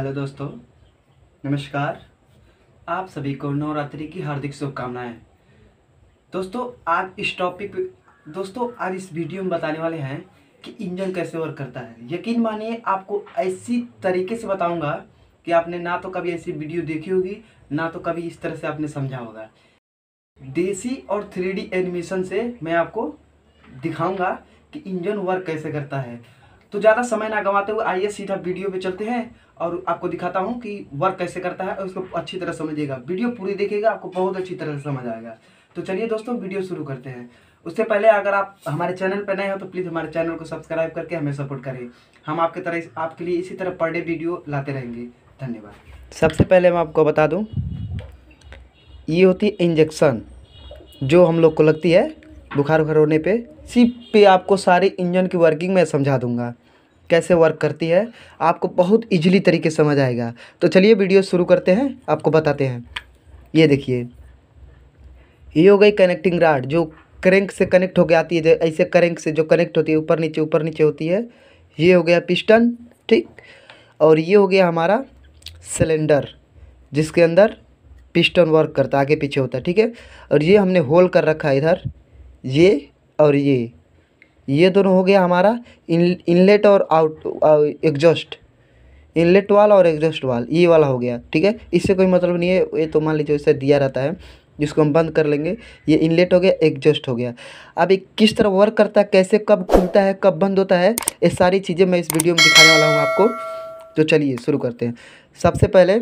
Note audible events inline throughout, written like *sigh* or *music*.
hello दोस्तों नमस्कार आप सभी को नवरात्रि की हार्दिक शुभकामनाएं दोस्तों आज इस टॉपिक दोस्तों आज इस वीडियो में बताने वाले हैं कि इंजन कैसे वर्क करता है यकीन मानिए आपको ऐसी तरीके से बताऊंगा कि आपने ना तो कभी ऐसी वीडियो देखी होगी ना तो कभी इस तरह से आपने समझा होगा देसी और थ्री एनिमेशन से मैं आपको दिखाऊँगा कि इंजन वर्क कैसे करता है तो ज़्यादा समय ना गंवाते हुए आइए सीधा वीडियो पर चलते हैं और आपको दिखाता हूँ कि वर्क कैसे करता है और उसको अच्छी तरह समझिएगा वीडियो पूरी देखिएगा आपको बहुत अच्छी तरह से समझ आएगा तो चलिए दोस्तों वीडियो शुरू करते हैं उससे पहले अगर आप हमारे चैनल पर नए हो तो प्लीज़ हमारे चैनल को सब्सक्राइब करके हमें सपोर्ट करें हम आपके तरह आपके लिए इसी तरह पर डे वीडियो लाते रहेंगे धन्यवाद सबसे पहले मैं आपको बता दूँ ये होती है इंजेक्शन जो हम लोग को लगती है बुखार उखार होने पर सिर्फ पे आपको सारे इंजन की वर्किंग में समझा दूंगा कैसे वर्क करती है आपको बहुत ईजिली तरीके समझ आएगा तो चलिए वीडियो शुरू करते हैं आपको बताते हैं ये देखिए ये हो गई कनेक्टिंग राड जो करेंक से कनेक्ट होकर आती है ऐसे करेंक से जो कनेक्ट होती है ऊपर नीचे ऊपर नीचे होती है ये हो गया पिस्टन ठीक और ये हो गया हमारा सिलेंडर जिसके अंदर पिस्टन वर्क करता है आगे पीछे होता है ठीक है और ये हमने होल कर रखा है इधर ये और ये ये दोनों हो गया हमारा इन इनलेट और आउट एग्जॉस्ट इनलेट वाल और एग्जॉस्ट वाल ये वाला हो गया ठीक है इससे कोई मतलब नहीं है ये तो मान लीजिए इससे दिया रहता है जिसको हम बंद कर लेंगे ये इनलेट हो गया एग्जॉस्ट हो गया अब एक किस तरह वर्क करता है कैसे कब खुलता है कब बंद होता है ये सारी चीज़ें मैं इस वीडियो में दिखाने वाला हूँ आपको तो चलिए शुरू करते हैं सबसे पहले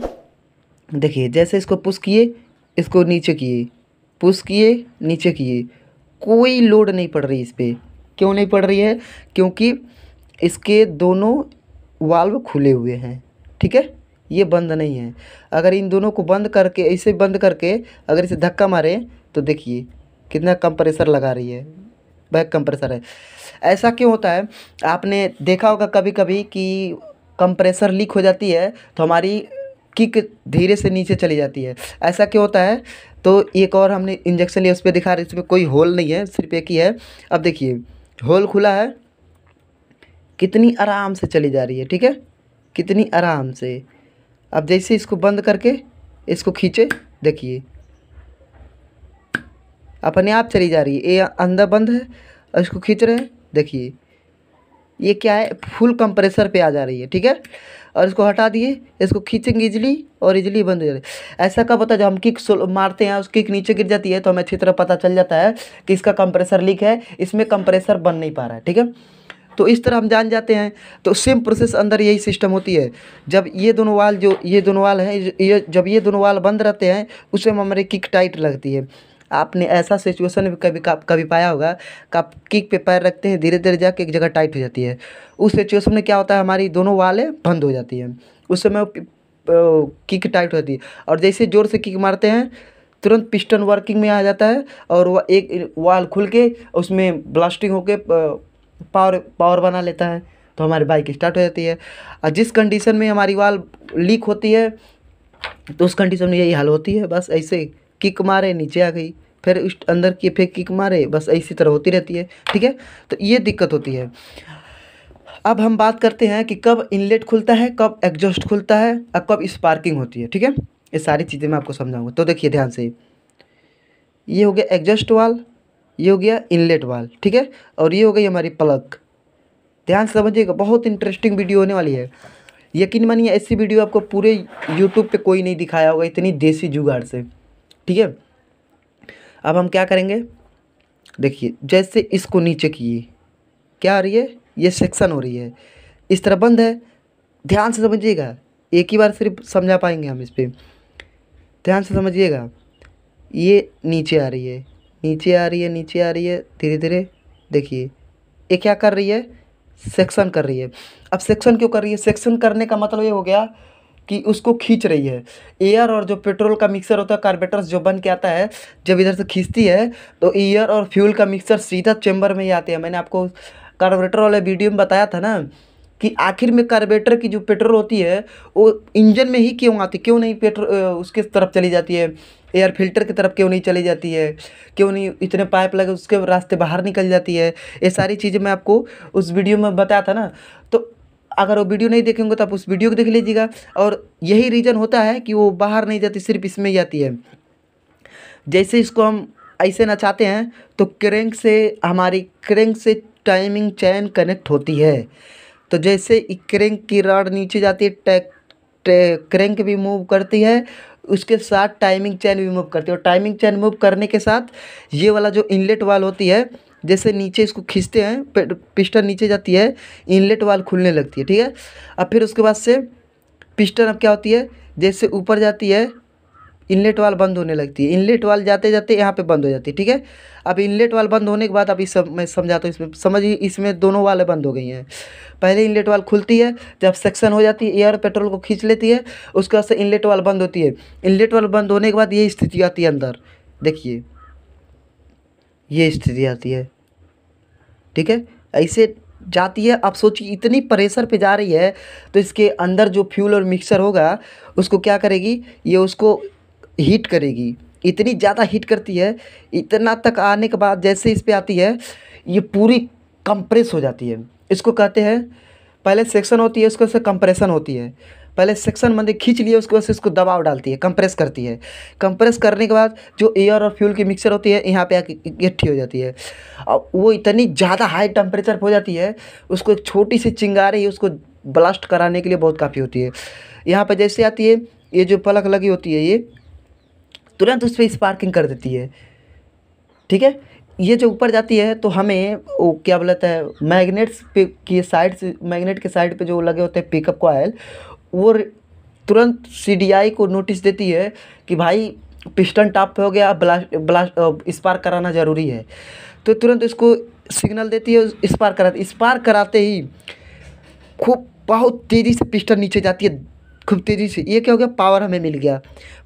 देखिए जैसे इसको पुश किए इसको नीचे किए पुश किए नीचे किए कोई लोड नहीं पड़ रही इस पर क्यों नहीं पड़ रही है क्योंकि इसके दोनों वाल्व खुले हुए हैं ठीक है ये बंद नहीं है अगर इन दोनों को बंद करके इसे बंद करके अगर इसे धक्का मारें तो देखिए कितना कम प्रेशर लगा रही है बैक कंप्रेसर है ऐसा क्यों होता है आपने देखा होगा कभी कभी कि कंप्रेसर लीक हो जाती है तो हमारी किक धीरे से नीचे चली जाती है ऐसा क्यों होता है तो एक और हमने इंजेक्शन लिया उस पर दिखा रहे इसमें कोई होल नहीं है सिर्फ एक ही है अब देखिए होल खुला है कितनी आराम से चली जा रही है ठीक है कितनी आराम से अब जैसे इसको बंद करके इसको खींचे देखिए अपने आप चली जा रही है ये अंदर बंद है और इसको खींच रहे हैं देखिए ये क्या है फुल कंप्रेसर पे आ जा रही है ठीक है और इसको हटा दिए इसको खींचेंगे इजली और इजिली बंद हो जाती ऐसा कब होता है जब हम किक मारते हैं उस किक नीचे गिर जाती है तो हमें अच्छी तरह पता चल जाता है कि इसका कंप्रेसर लीक है इसमें कंप्रेसर बन नहीं पा रहा है ठीक है तो इस तरह हम जान जाते हैं तो सेम प्रोसेस अंदर यही सिस्टम होती है जब ये दोनों वाल जो ये दोनों वाल हैं ये जब ये दोनों वाल बंद रहते हैं उसमें हमारी किक टाइट लगती है आपने ऐसा सिचुएशन कभी कभी पाया होगा कि आप किक पे पैर रखते हैं धीरे धीरे जाके एक जगह टाइट हो जाती है उस सिचुएशन में क्या होता है हमारी दोनों वालें बंद हो जाती हैं उस समय किक टाइट हो जाती है और जैसे ज़ोर से किक मारते हैं तुरंत पिस्टन वर्किंग में आ जाता है और वह एक वाल खुल के उसमें ब्लास्टिंग होकर पावर पावर बना लेता है तो हमारी बाइक स्टार्ट हो जाती है और जिस कंडीशन में हमारी वाल लीक होती है तो उस कंडीशन में यही हाल होती है बस ऐसे किक मारे नीचे आ गई फिर उस अंदर की फिर किक मारे बस ऐसी तरह होती रहती है ठीक है तो ये दिक्कत होती है अब हम बात करते हैं कि कब इनलेट खुलता है कब एग्जॉस्ट खुलता है और कब स्पार्किंग होती है ठीक है ये सारी चीज़ें मैं आपको समझाऊंगा तो देखिए ध्यान से ये हो गया एग्जॉस्ट वाल ये हो गया इनलेट वाल ठीक है और ये हो गई हमारी प्लग ध्यान से समझिएगा बहुत इंटरेस्टिंग वीडियो होने वाली है यकीन मानिए ऐसी वीडियो आपको पूरे यूट्यूब पर कोई नहीं दिखाया होगा इतनी देसी जुगाड़ से ठीक है अब हम क्या करेंगे देखिए जैसे इसको नीचे किए क्या आ रही है ये सेक्शन हो रही है इस तरह बंद है ध्यान से समझिएगा एक ही बार सिर्फ समझा पाएंगे हम इस पर ध्यान से समझिएगा ये नीचे आ रही है नीचे आ रही है नीचे आ रही है धीरे धीरे देखिए ये क्या कर रही है सेक्शन कर रही है अब सेक्शन क्यों कर रही है सेक्शन करने का मतलब ये हो गया कि उसको खींच रही है एयर और जो पेट्रोल का मिक्सर होता है कार्बेटर्स जो बन के आता है जब इधर से खींचती है तो एयर और फ्यूल का मिक्सर सीधा चैम्बर में ही आते हैं मैंने आपको कार्बोरेटर वाले वीडियो में बताया था ना कि आखिर में कार्बेटर की जो पेट्रोल होती है वो इंजन में ही क्यों आती क्यों नहीं पेट्रोल उसके तरफ चली जाती है एयर फिल्टर की तरफ क्यों नहीं चली जाती है क्यों नहीं इतने पाइप लगे उसके रास्ते बाहर निकल जाती है ये सारी चीज़ें मैं आपको उस वीडियो में बताया था ना तो अगर वो वीडियो नहीं देखेंगे तो आप उस वीडियो को देख लीजिएगा और यही रीज़न होता है कि वो बाहर नहीं जाती सिर्फ इसमें जाती है जैसे इसको हम ऐसे नचाते हैं तो क्रेंक से हमारी क्रेंक से टाइमिंग चैन कनेक्ट होती है तो जैसे क्रेंक की रॉड नीचे जाती है टैक भी मूव करती है उसके साथ टाइमिंग चैन भी मूव करती है और टाइमिंग चैन मूव करने के साथ ये वाला जो इनलेट वाल होती है जैसे नीचे इसको खींचते हैं पिस्टन नीचे जाती है इनलेट वाल खुलने लगती है ठीक है अब फिर उसके बाद से पिस्टन अब क्या होती है जैसे ऊपर जाती है इनलेट वाल बंद होने लगती है इनलेट वाल जाते जाते यहाँ पे बंद हो जाती है ठीक है अब इनलेट वाल बंद होने के बाद अब इस सब मैं समझाता हूँ इसमें समझिए इसमें दोनों वाले बंद हो गई हैं पहले इनलेट वाल खुलती है जब सेक्शन हो जाती है एयर पेट्रोल को खींच लेती है उसके बाद से इनलेट वाल बंद होती है इनलेट वाल बंद होने के बाद ये स्थिति आती है अंदर देखिए ये स्थिति आती है ठीक है ऐसे जाती है आप सोचिए इतनी प्रेशर पे जा रही है तो इसके अंदर जो फ्यूल और मिक्सर होगा उसको क्या करेगी ये उसको हीट करेगी इतनी ज़्यादा हीट करती है इतना तक आने के बाद जैसे इस पर आती है ये पूरी कंप्रेस हो जाती है इसको कहते हैं पहले सेक्शन होती है उसको से कंप्रेशन होती है पहले सेक्शन मंदिर खींच लिए उसके बाद से उसको दबाव डालती है कंप्रेस करती है कंप्रेस करने के बाद जो एयर और फ्यूल की मिक्सचर होती है यहाँ पे आके इकट्ठी हो जाती है और वो इतनी ज़्यादा हाई टेम्परेचर हो जाती है उसको एक छोटी सी चिंगारी उसको ब्लास्ट कराने के लिए बहुत काफ़ी होती है यहाँ पर जैसे आती है ये जो पलक लगी होती है ये तुरंत उस पर स्पार्किंग कर देती है ठीक है ये जो ऊपर जाती है तो हमें वो क्या बोलता है मैग्नेट्स पे की साइड से मैग्नेट के साइड पे जो लगे होते हैं पिकअप कोयल वो तुरंत सी को नोटिस देती है कि भाई पिस्टन टॉप हो गया ब्लास्ट ब्लास्ट स्पार्क कराना ज़रूरी है तो तुरंत उसको सिग्नल देती है स्पार्क कराते स्पार्क कराते ही खूब बहुत तेज़ी से पिस्टन नीचे जाती है खूब तेज़ी से ये क्या हो गया पावर हमें मिल गया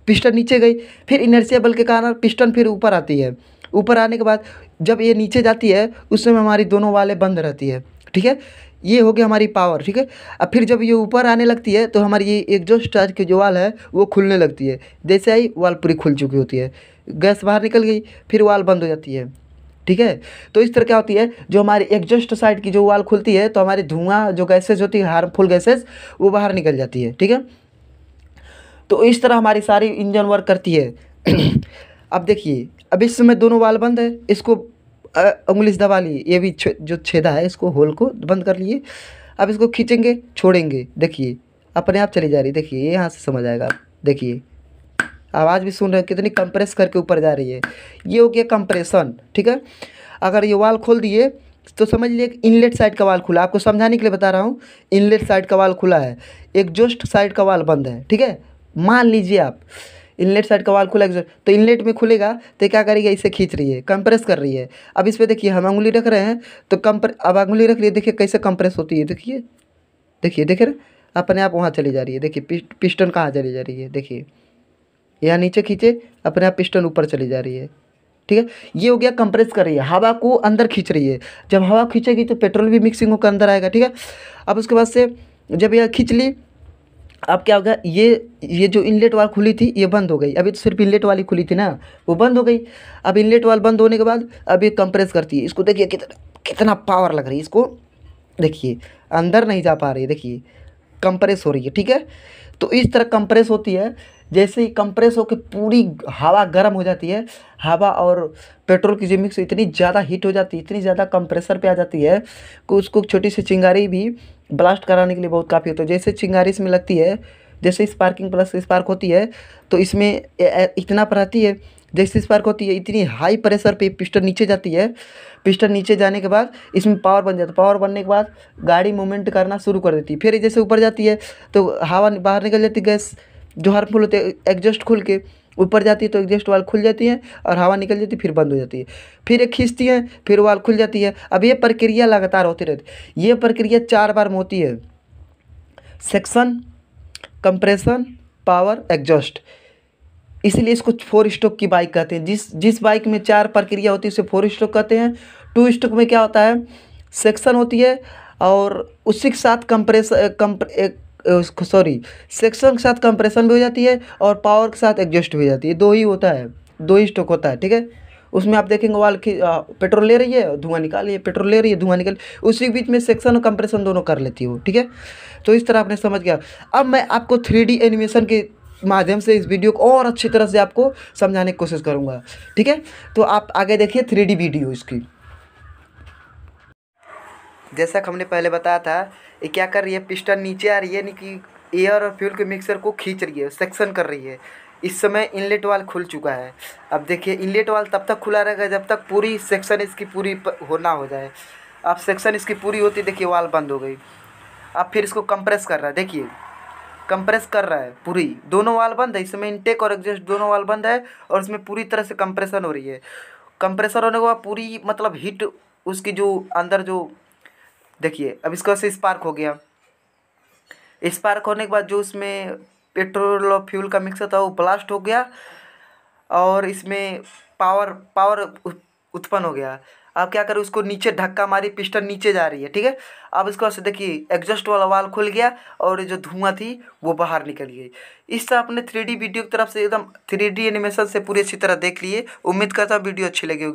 पिस्टन नीचे गई फिर इनर्सिया बल के कारण पिस्टन फिर ऊपर आती है ऊपर आने के बाद जब ये नीचे जाती है उस समय हमारी दोनों वाले बंद रहती है ठीक है ये हो गया हमारी पावर ठीक है अब फिर जब ये ऊपर आने लगती है तो हमारी ये एग्जॉस्ट की जो वाल है वो खुलने लगती है जैसे आई वाल पूरी खुल चुकी होती है गैस बाहर निकल गई फिर वाल बंद हो जाती है ठीक है तो इस तरह क्या होती है जो हमारी एग्जॉस्ट साइड की जो वाल खुलती है तो हमारी धुआं जो गैसेज होती है हार्मफुल गैसेज वो बाहर निकल जाती है ठीक है तो इस तरह हमारी सारी इंजन वर्क करती है *clears throat* अब देखिए अब इस समय दोनों वाल बंद है इसको उंगली से दबा लिए ये भी छे, जो छेदा है इसको होल को बंद कर लिए अब इसको खींचेंगे छोड़ेंगे देखिए अपने आप चली जा रही देखिए ये यहाँ से समझ आएगा देखिए आवाज़ भी सुन रहे हैं कितनी कंप्रेस करके ऊपर जा रही है ये हो गया कंप्रेशन ठीक है अगर ये वाल खोल दिए तो समझ लिए इनलेट साइड का वाल खुला आपको समझाने के लिए बता रहा हूँ इनलेट साइड का वाल खुला है एग्जोस्ट साइड का वाल बंद है ठीक है मान लीजिए आप इनलेट साइड का वाल खुला तो इनलेट में खुलेगा तो क्या करेगा इसे खींच रही है कंप्रेस कर रही है अब इस पर देखिए हम अंगुली रख रहे हैं तो कंप्रे अब अंगुली रख लिए देखिए कैसे कंप्रेस होती है देखिए देखिए देखिए ना अपने आप वहाँ चली जा रही है देखिए पिस्टन कहाँ चली जा रही है देखिए यहाँ नीचे खींचे अपने आप पिस्टन ऊपर चली जा रही है ठीक है ये हो गया कंप्रेस कर रही है हवा को अंदर खींच रही है जब हवा खींचेगी तो पेट्रोल भी मिक्सिंग होकर अंदर आएगा ठीक है अब उसके बाद से जब यह खींच ली अब क्या होगा ये ये जो इनलेट वाल खुली थी ये बंद हो गई अभी तो सिर्फ इनलेट वाली खुली थी ना वो बंद हो गई अब इनलेट वाल बंद होने के बाद अब ये कंप्रेस करती है इसको देखिए कितना कितना पावर लग रही है इसको देखिए अंदर नहीं जा पा रही देखिए कंप्रेस हो रही है ठीक है तो इस तरह कंप्रेस होती है जैसे ही कंप्रेस होकर पूरी हवा गर्म हो जाती है हवा और पेट्रोल की जो मिक्स इतनी ज़्यादा हीट हो जाती है इतनी ज़्यादा कंप्रेसर पे आ जाती है कि उसको छोटी सी चिंगारी भी ब्लास्ट कराने के लिए बहुत काफ़ी होता है तो जैसे चिंगारी इसमें लगती है जैसे स्पार्किंग प्लस स्पार्क होती है तो इसमें इतना पर है जैसे स्पार्क होती है इतनी हाई प्रेशर पे पिस्टन नीचे जाती है पिस्टन नीचे जाने के बाद इसमें पावर बन जाता है पावर बनने के बाद गाड़ी मूवमेंट करना शुरू कर देती है फिर जैसे ऊपर जाती है तो हवा बाहर निकल जाती गैस जो फूल होते हैं एग्जस्ट खुल के ऊपर जाती है तो एग्जस्ट वाल खुल जाती है और हवा निकल जाती है फिर बंद हो जाती है फिर एक खींचती है फिर वाल खुल जाती है अब ये प्रक्रिया लगातार होती रहती है ये प्रक्रिया चार बार में होती है सेक्शन कंप्रेशन पावर एग्जॉस्ट इसीलिए इसको फोर स्ट्रोक की बाइक कहते हैं जिस जिस बाइक में चार प्रक्रिया होती है उसे फोर स्ट्रोक कहते हैं टू स्ट्रोक में क्या होता है सेक्शन होती है और उसी के साथ कंप्रेस कंप्रे, सॉरी सेक्शन के साथ कंप्रेशन भी हो जाती है और पावर के साथ एडजस्ट भी हो जाती है दो ही होता है दो ही स्टॉक होता है ठीक है उसमें आप देखेंगे वाल की पेट्रोल ले रही है धुआं निकाल रही है पेट्रोल ले रही है धुआं निकाल उसी के बीच में सेक्शन और कंप्रेशन दोनों कर लेती हूँ ठीक है तो इस तरह आपने समझ गया अब मैं आपको थ्री एनिमेशन के माध्यम से इस वीडियो को और अच्छी तरह से आपको समझाने की कोशिश करूँगा ठीक है तो आप आगे देखिए थ्री वीडियो इसकी जैसा कि हमने पहले बताया था ये क्या कर रही है पिस्टन नीचे आ रही है यानी कि एयर और फ्यूल के मिक्सर को खींच रही है सेक्शन कर रही है इस समय इनलेट वाल खुल चुका है अब देखिए इनलेट वाल तब तक खुला रहेगा जब तक पूरी सेक्शन इसकी पूरी होना हो जाए अब सेक्शन इसकी पूरी होती देखिए वाल बंद हो गई अब फिर इसको कंप्रेस कर रहा है देखिए कंप्रेस कर रहा है पूरी दोनों वाल बंद है इसमें इनटेक और एग्जस्ट दोनों वाल बंद है और इसमें पूरी तरह से कंप्रेशन हो रही है कंप्रेशन होने के बाद पूरी मतलब हीट उसकी जो अंदर जो देखिए अब इसको से स्पार्क हो गया स्पार्क होने के बाद जो उसमें पेट्रोल और फ्यूल का मिक्सर था वो ब्लास्ट हो गया और इसमें पावर पावर उत्पन्न हो गया अब क्या करें उसको नीचे धक्का मारी पिस्टन नीचे जा रही है ठीक है अब इसको से देखिए एग्जॉस्ट वाला वाल खुल गया और जो धुआं थी वो बाहर निकल गई इस तरह अपने थ्री वीडियो की तरफ से एकदम थ्री एनिमेशन से पूरी अच्छी तरह देख लिए उम्मीद करता हूँ वीडियो अच्छी लगी होगी